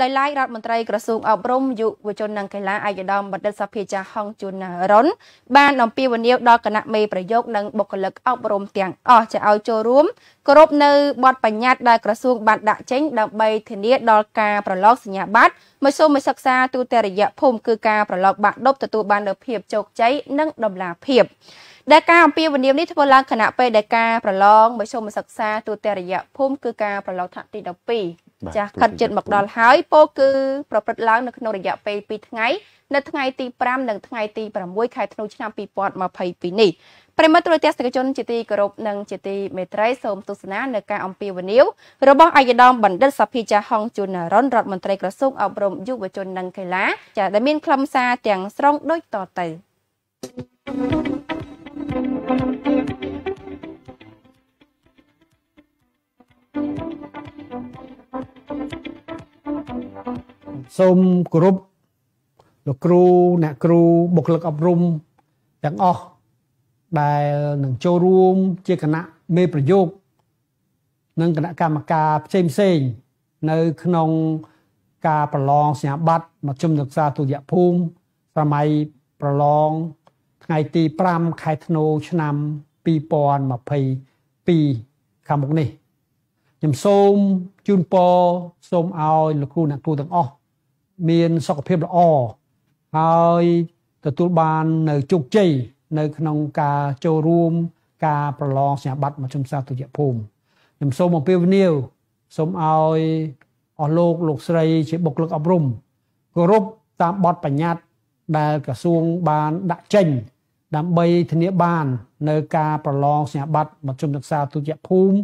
ដោយឡែករដ្ឋមន្ត្រីក្រសួងអប់រំយុវជននិងកីឡាឯកឧត្តមបណ្ឌិតសភាចាហុងជុនណារុនបានអំពាវនាវដល់គណៈមេប្រយោគនិងបុគ្គលិកអប់រំទាំងអស់ជាឲ្យចូលរួមគោរពនៅបទបញ្ញត្តិដែលក្រសួងបានដាក់ចេញ ដើម្បីធានាដល់ការប្រឡងសញ្ញាបត្រមធ្យមសិក្សាទូតរយៈភូមិគឺការប្រឡងបាក់ឌុបទទួលបាននូវភាពជោគជ័យនិងដំណាភៀបដែលការអំពាវនាវនេះធ្វើឡើងគណៈពេលដែលការប្រឡងមធ្យមសិក្សាទូតរយៈភូមិគឺការប្រឡងថ្នាក់ទី12ចាស់ខិតជិតមកដល់ហើយពោគឺប្រព្រឹត្តឡើង នៅក្នុងរយៈពេល2ថ្ងៃនៅថ្ងៃទី5និងថ្ងៃទី6ខែធ្នូឆ្នាំ2022នេះប្រិមត្តទូរទស្សនិកជន ជាទីគោរពនិងជាទីមេត្រីសូមទស្សនានៅការអំពាវនាវរបស់អាយដាមបណ្ឌិតសាភីចាហុងជុនរ៉ុនរដ្ឋមន្ត្រីក្រសួងអប់រំយុវជននិងកីឡាចាដែលមានខ្លឹមសារទាំងស្រុងដូចតទៅ thank you សូមគោរពលោកគ្រូអ្នកគ្រូបុគ្គលិកអប់រំទាំងអស់ដែលនឹងចូលរួមជាគណៈមេប្រយោគនិងគណៈកម្មការផ្សេងផ្សេងនៅក្នុងការប្រឡងសញ្ញាបត្រមកជំនុំសិក្សាទុតិយភូមិសម័យប្រឡងថ្ងៃទី5ខែធ្នូឆ្នាំ2022ខាងមុខនេះខ្ញុំសូមជូនពរសូមឲ្យលោកគ្រូអ្នកគ្រូទាំងអស់មាន សុខភាពល្អហើយទទួលបាននៅជោគជ័យនៅក្នុងការចូលរួម ការប្រឡងសញ្ញាបត្រមជ្ឈមសាស្ត្រទុតិយភូមិខ្ញុំសូមអំពាវនាវសូមឲ្យអស់លោកលោកស្រីជាបុគ្គលិកអប់រំគោរពតាមបទបញ្ញត្តិដែលក្រសួងបានដាក់ចេញ ដើម្បីធានាបាន នៅ ការប្រឡងសញ្ញាបត្រមធ្យមសិក្សាទុតិយភូមិ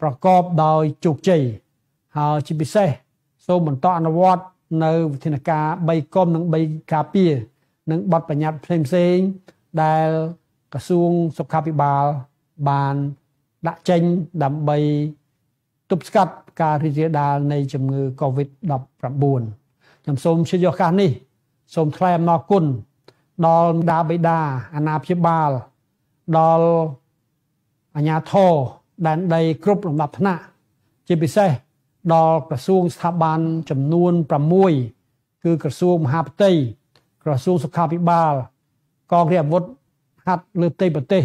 ប្រកបដោយជោគជ័យហើយជាពិសេស សូមបន្តអនុវត្តនៅវិធានការ3គុំនិង3ការពារនិងបទបញ្ញត្តិផ្សេងផ្សេងដែលក្រសួងសុខាភិបាលបានដាក់ចេញដើម្បីទប់ស្កាត់ការរីករាលដាលនៃជំងឺ Covid-19 ខ្ញុំសូមជម្រាបឱកាសនេះសូមថ្លែងអំណរគុណដល់មាតាបិតាអាណាព្យាបាល ដល់អាជ្ញាធរដែនដីគ្រប់លំដាប់ថ្នាក់ជាពិសេសដល់ក្រសួងស្ថាប័នចំនួន6គឺក្រសួងមហាផ្ទៃក្រសួងសុខាភិបាលកងរាជអាវុធហាត់លើផ្ទៃប្រទេស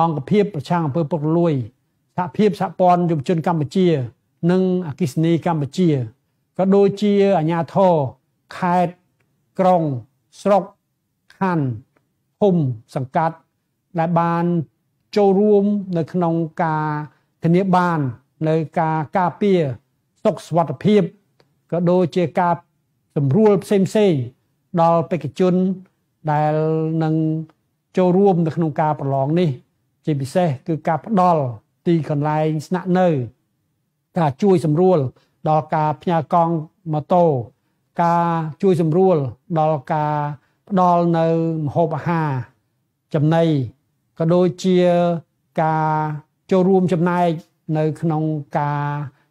អង្គភាពប្រជាអង្គភាពពុករលួយសហភាពសហព័ន្ធយុវជនកម្ពុជា និងអគិសនីកម្ពុជាក៏ដូចជាអាជ្ញាធរខេត្តក្រុងស្រុកខណ្ឌភូមិសង្កាត់ដែលបានចូលរួមនៅក្នុងការធានាបាន នៅការការពារសុខសុវត្ថិភាពក៏ដូចជាការសម្រួលផ្សេងផ្សេងដល់បេក្ខជន ដែលនឹងចូលរួមនៅក្នុងការប្រឡងនេះ ជាពិសេស គឺការផ្ដល់ ទីកន្លែងស្នាក់នៅ ការជួយសម្រួល ដល់ការផ្ញើកង់ម៉ូតូ ការជួយសម្រួល ដល់ការផ្ដល់នៅម្ហូបអាហារចំណីក៏ដូចជាការចូលរួមចំណែកនៅក្នុងការ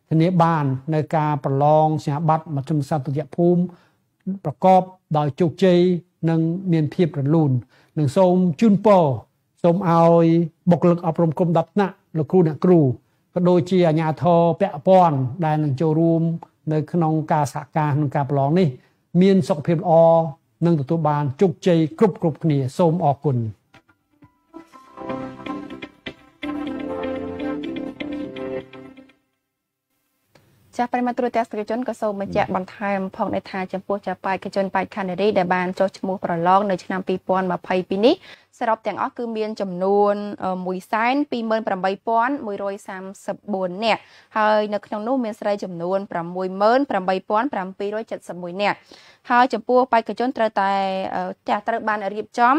ធានាបាននៅការប្រឡងសញ្ញាបត្រមធ្យមសិក្សាទុតិយភូមិប្រកបដោយជោគជ័យនិងមានភាពរលូននឹងសូមជូនពរសូមឲ្យបុគ្គលិកអប់រំគុំ10ថ្នាក់លោកគ្រូអ្នកគ្រូក៏ដូចជាអាជ្ញាធរពាក់ព័ន្ធដែលនឹងចូលរួម នៅក្នុងការសហការក្នុងការប្រឡងនេះមានសុខភាពល្អនិងទទួលបានជោគជ័យគ្រប់គ្រប់គ្នាសូមអរគុណចាស់ប្រិមត្តទូរទស្សនិកជនក៏សូមបញ្ជាក់បន្ថែមផងដែរថាចំពោះចាស់បេក្ខជនបេក្ខនារីដែលបានចុះឈ្មោះប្រឡងនៅឆ្នាំ2022នេះសរុបទាំងអស់គឺមានចំនួន1,28,134នាក់ហើយនៅក្នុងនោះមានស្រីចំនួន68,771នាក់ហើយចំពោះបេក្ខជនត្រូវតែចាស់ត្រូវបានរៀបចំ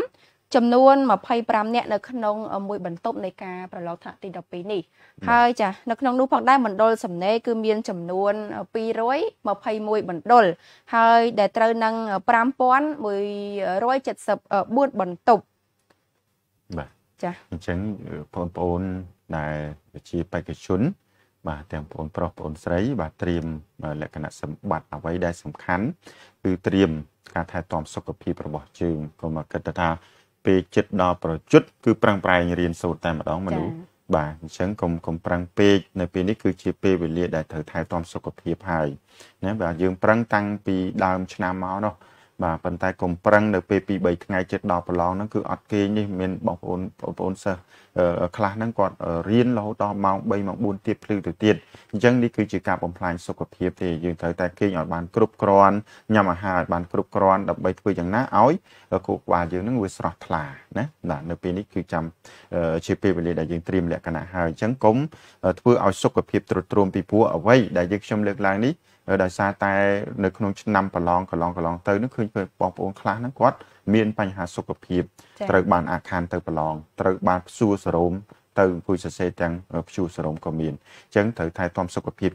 ចំនួន25នាក់នៅក្នុងមួយបន្ទប់នៃការប្រឡងថ្នាក់ទី12នេះហើយចានៅក្នុងនោះផងដែរមណ្ឌលសំណេរគឺមានចំនួន221មណ្ឌលហើយដែលត្រូវនឹង5174បន្ទប់បាទចាអញ្ចឹងបងប្អូនដែលជាបេក្ខជន បាទទាំងបងប្រុសបងស្រី បាទត្រៀមលក្ខណៈសម្បត្តិអ្វីដែលសំខាន់គឺត្រៀមការថែទាំ សុខភាពរបស់យើងកុំគិតថាពេលចិត្តដល់ប្រជុតគឺប្រឹងប្រែងរៀនសូត្រតែម្ដងមនុស្សបាទអញ្ចឹងកុំកុំប្រឹងពេកនៅពេលនេះគឺជាពេលវេលាដែលត្រូវថែទាំ សុខភាពហើយណាបាទយើងប្រឹងតាំងពីដើមឆ្នាំមកនោះបាទប៉ុន្តែកុំប្រឹងនៅពេល2 3ថ្ងៃចិត្តដល់ប្រឡងហ្នឹងគឺអត់គេងនេះមានបងប្អូនបងប្អូនសិស្សខ្លះហ្នឹងគាត់រៀនរហូតដល់ម៉ោង3ម៉ោង4ទៀតភ្លឺទៅទៀតអញ្ចឹងនេះគឺជាការបំផ្លាញសុខភាពទេយើងត្រូវតែគេងឲ្យបានគ្រប់គ្រាន់ញ៉ាំអាហារឲ្យបានគ្រប់គ្រាន់ដើម្បីធ្វើយ៉ាងណាឲ្យខួរក្បាលយើងហ្នឹងវាស្រស់ថ្លាណាបាទនៅពេលនេះគឺចាំជាពេលវេលាដែលយើងត្រៀមលក្ខណៈហើយអញ្ចឹងកុំធ្វើឲ្យសុខភាពទ្រុឌទ្រោមពីព្រោះអ្វីដែលយើងខ្ញុំលើកឡើងនេះដោយសារតែនៅក្នុងឆ្នាំប្រឡងកន្លងកន្លងទៅនោះឃើញបងប្អូនខ្លះហ្នឹងគាត់មានបញ្ហាសុខភាពត្រូវបានអាខានទៅប្រឡងត្រូវបានព្យួរសរោមទៅអង្គុយសរសេរទាំងព្យួរសរោមក៏មានអញ្ចឹងត្រូវថែទាំសុខភាព